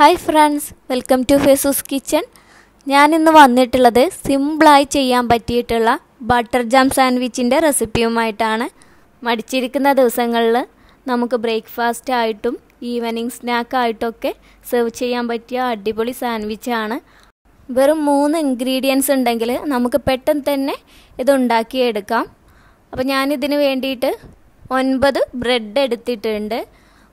hi friends welcome to ഫേസൂസ് kitchen ഞാനിന്ന് വന്നിട്ടുള്ളത് സിമ്പിളായി ചെയ്യാൻ പറ്റിയിട്ടുള്ള ബട്ടർ ജാം സാൻഡ്വിച്ചിൻ്റെ റെസിപ്പിയുമായിട്ടാണ് മടിച്ചിരിക്കുന്ന ദിവസങ്ങളിൽ നമുക്ക് ബ്രേക്ക്ഫാസ്റ്റ് ആയിട്ടും ഈവനിങ് സ്നാക്കായിട്ടൊക്കെ സെർവ് ചെയ്യാൻ പറ്റിയ അടിപൊളി സാൻഡ്വിച്ചാണ് വെറും മൂന്ന് ഇൻഗ്രീഡിയൻസ് ഉണ്ടെങ്കിൽ നമുക്ക് പെട്ടെന്ന് തന്നെ ഇത് ഉണ്ടാക്കിയെടുക്കാം അപ്പോൾ ഞാനിതിന് വേണ്ടിയിട്ട് ഒൻപത് ബ്രെഡ് എടുത്തിട്ടുണ്ട്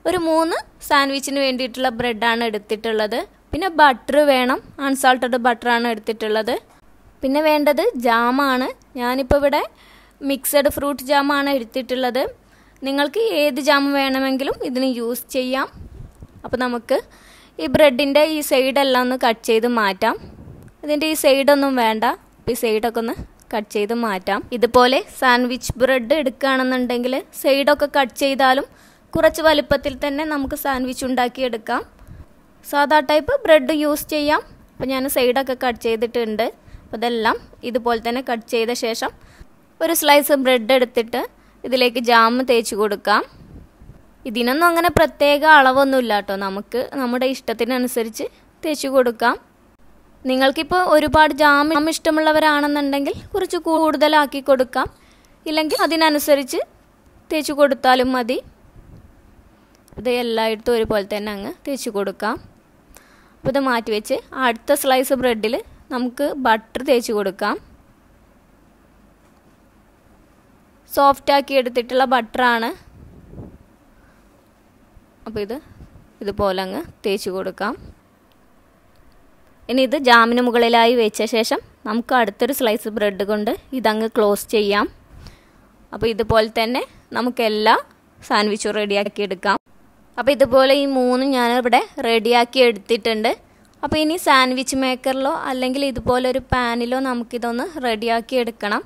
ഒരു മൂന്ന് സാൻഡ്വിച്ചിന് വേണ്ടിയിട്ടുള്ള ബ്രെഡാണ് എടുത്തിട്ടുള്ളത് പിന്നെ ബട്ടർ വേണം അൺസാൾട്ടഡ് ബട്ടറാണ് എടുത്തിട്ടുള്ളത് പിന്നെ വേണ്ടത് ജാമാണ് ഞാനിപ്പോൾ ഇവിടെ മിക്സഡ് ഫ്രൂട്ട് ജാമാണ് എടുത്തിട്ടുള്ളത് നിങ്ങൾക്ക് ഏത് ജാം വേണമെങ്കിലും ഇതിന് യൂസ് ചെയ്യാം അപ്പോൾ നമുക്ക് ഈ ബ്രെഡിൻ്റെ ഈ സൈഡെല്ലാം ഒന്ന് കട്ട് ചെയ്ത് മാറ്റാം ഇതിൻ്റെ ഈ സൈഡൊന്നും വേണ്ട ഈ സൈഡൊക്കെ ഒന്ന് കട്ട് ചെയ്ത് മാറ്റാം ഇതുപോലെ സാൻഡ്വിച്ച് ബ്രെഡ് എടുക്കുകയാണെന്നുണ്ടെങ്കിൽ സൈഡൊക്കെ കട്ട് ചെയ്താലും കുറച്ച് വലുപ്പത്തിൽ തന്നെ നമുക്ക് സാൻഡ്വിച്ച് ഉണ്ടാക്കിയെടുക്കാം സാധാ ടൈപ്പ് ബ്രെഡ് യൂസ് ചെയ്യാം അപ്പോൾ ഞാൻ സൈഡൊക്കെ കട്ട് ചെയ്തിട്ടുണ്ട് അപ്പോൾ ഇതെല്ലാം ഇതുപോലെ തന്നെ കട്ട് ചെയ്ത ശേഷം ഒരു സ്ലൈസ് ബ്രെഡ് എടുത്തിട്ട് ഇതിലേക്ക് ജാം തേച്ച് കൊടുക്കാം ഇതിനൊന്നും അങ്ങനെ പ്രത്യേക ഇല്ല കേട്ടോ നമുക്ക് നമ്മുടെ ഇഷ്ടത്തിനനുസരിച്ച് തേച്ച് കൊടുക്കാം നിങ്ങൾക്കിപ്പോൾ ഒരുപാട് ജാം ജാം ഇഷ്ടമുള്ളവരാണെന്നുണ്ടെങ്കിൽ കുറച്ച് കൂടുതലാക്കി കൊടുക്കാം ഇല്ലെങ്കിൽ അതിനനുസരിച്ച് തേച്ച് കൊടുത്താലും മതി ഇത് എല്ലായിടത്തും ഒരുപോലെ തന്നെ അങ്ങ് തേച്ച് കൊടുക്കാം അപ്പോൾ ഇത് മാറ്റി വെച്ച് അടുത്ത സ്ലൈസ് ബ്രെഡിൽ നമുക്ക് ബട്ടർ തേച്ച് കൊടുക്കാം സോഫ്റ്റാക്കി എടുത്തിട്ടുള്ള ബട്ടറാണ് അപ്പോൾ ഇത് ഇതുപോലെ അങ്ങ് തേച്ച് കൊടുക്കാം ഇനി ഇത് ജാമിന് മുകളിലായി വെച്ച ശേഷം നമുക്ക് അടുത്തൊരു സ്ലൈസ് ബ്രെഡ് കൊണ്ട് ഇതങ്ങ് ക്ലോസ് ചെയ്യാം അപ്പോൾ ഇതുപോലെ തന്നെ നമുക്ക് എല്ലാ സാൻഡ്വിച്ചും റെഡിയാക്കി എടുക്കാം അപ്പോൾ ഇതുപോലെ ഈ മൂന്നും ഞാനിവിടെ റെഡിയാക്കി എടുത്തിട്ടുണ്ട് അപ്പോൾ ഇനി സാൻഡ്വിച്ച് മേക്കറിലോ അല്ലെങ്കിൽ ഇതുപോലെ ഒരു പാനിലോ നമുക്കിതൊന്ന് റെഡിയാക്കി എടുക്കണം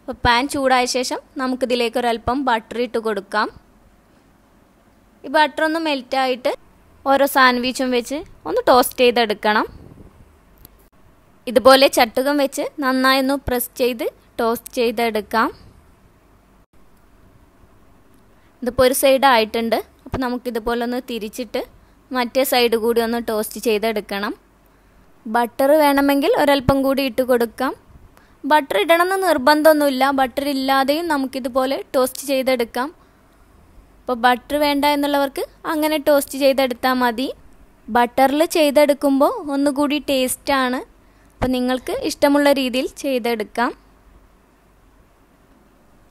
അപ്പോൾ പാൻ ചൂടായ ശേഷം നമുക്കിതിലേക്ക് ഒരല്പം ബട്ടർ ഇട്ട് കൊടുക്കാം ഈ ബട്ടർ ഒന്ന് മെൽറ്റായിട്ട് ഓരോ സാൻഡ്വിച്ചും വെച്ച് ഒന്ന് ടോസ്റ്റ് ചെയ്തെടുക്കണം ഇതുപോലെ ചട്ടുകം വെച്ച് നന്നായി ഒന്ന് പ്രസ് ചെയ്ത് ടോസ്റ്റ് ചെയ്തെടുക്കാം ഇതിപ്പോൾ ഒരു സൈഡ് ആയിട്ടുണ്ട് അപ്പോൾ നമുക്കിതുപോലെ ഒന്ന് തിരിച്ചിട്ട് മറ്റേ സൈഡ് കൂടി ഒന്ന് ടോസ്റ്റ് ചെയ്തെടുക്കണം ബട്ടർ വേണമെങ്കിൽ ഒരല്പം കൂടി ഇട്ട് കൊടുക്കാം ബട്ടർ ഇടണമെന്ന് നിർബന്ധമൊന്നുമില്ല ബട്ടർ ഇല്ലാതെയും നമുക്കിതുപോലെ ടോസ്റ്റ് ചെയ്തെടുക്കാം അപ്പോൾ ബട്ടർ വേണ്ട എന്നുള്ളവർക്ക് അങ്ങനെ ടോസ്റ്റ് ചെയ്തെടുത്താൽ മതി ബട്ടറിൽ ചെയ്തെടുക്കുമ്പോൾ ഒന്നുകൂടി ടേസ്റ്റാണ് അപ്പോൾ നിങ്ങൾക്ക് ഇഷ്ടമുള്ള രീതിയിൽ ചെയ്തെടുക്കാം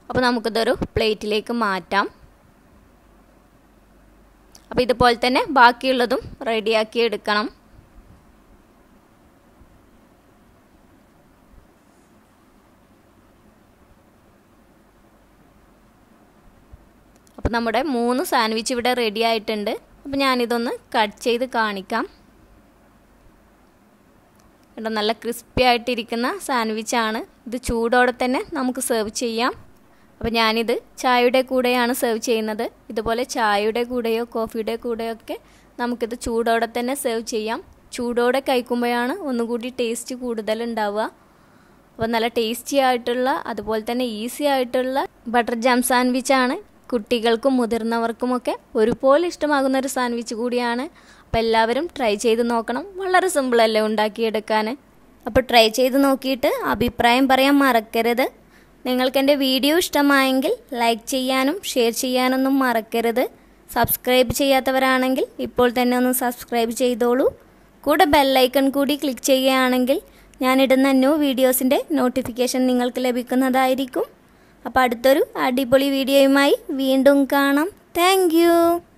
അപ്പോൾ നമുക്കിതൊരു പ്ലേറ്റിലേക്ക് മാറ്റാം അപ്പോൾ ഇതുപോലെ തന്നെ ബാക്കിയുള്ളതും റെഡിയാക്കി എടുക്കണം അപ്പോൾ നമ്മുടെ മൂന്ന് സാൻഡ്വിച്ച് ഇവിടെ റെഡി ആയിട്ടുണ്ട് അപ്പോൾ ഞാനിതൊന്ന് കട്ട് ചെയ്ത് കാണിക്കാം ഇവിടെ നല്ല ക്രിസ്പി ആയിട്ടിരിക്കുന്ന സാൻഡ്വിച്ചാണ് ഇത് ചൂടോടെ തന്നെ നമുക്ക് സെർവ് ചെയ്യാം അപ്പോൾ ഞാനിത് ചായയുടെ കൂടെയാണ് സെർവ് ചെയ്യുന്നത് ഇതുപോലെ ചായയുടെ കൂടെയോ കോഫിയുടെ കൂടെയോ ഒക്കെ നമുക്കിത് ചൂടോടെ തന്നെ സെർവ് ചെയ്യാം ചൂടോടെ കഴിക്കുമ്പോഴാണ് ഒന്നുകൂടി ടേസ്റ്റ് കൂടുതൽ ഉണ്ടാവുക അപ്പോൾ നല്ല ടേസ്റ്റി ആയിട്ടുള്ള അതുപോലെ തന്നെ ഈസി ആയിട്ടുള്ള ബട്ടർ ജാം സാൻഡ്വിച്ച് ആണ് കുട്ടികൾക്കും മുതിർന്നവർക്കുമൊക്കെ ഒരുപോലെ ഇഷ്ടമാകുന്ന ഒരു സാൻഡ്വിച്ച് കൂടിയാണ് അപ്പോൾ എല്ലാവരും ട്രൈ ചെയ്ത് നോക്കണം വളരെ സിമ്പിളല്ലേ ഉണ്ടാക്കിയെടുക്കാൻ അപ്പോൾ ട്രൈ ചെയ്ത് നോക്കിയിട്ട് അഭിപ്രായം പറയാൻ മറക്കരുത് നിങ്ങൾക്കെൻ്റെ വീഡിയോ ഇഷ്ടമായെങ്കിൽ ലൈക്ക് ചെയ്യാനും ഷെയർ ചെയ്യാനൊന്നും മറക്കരുത് സബ്സ്ക്രൈബ് ചെയ്യാത്തവരാണെങ്കിൽ ഇപ്പോൾ തന്നെ ഒന്ന് സബ്സ്ക്രൈബ് ചെയ്തോളൂ കൂടെ ബെല്ലൈക്കൺ കൂടി ക്ലിക്ക് ചെയ്യുകയാണെങ്കിൽ ഞാനിടുന്ന ന്യൂ വീഡിയോസിൻ്റെ നോട്ടിഫിക്കേഷൻ നിങ്ങൾക്ക് ലഭിക്കുന്നതായിരിക്കും അപ്പോൾ അടുത്തൊരു അടിപൊളി വീഡിയോയുമായി വീണ്ടും കാണാം താങ്ക്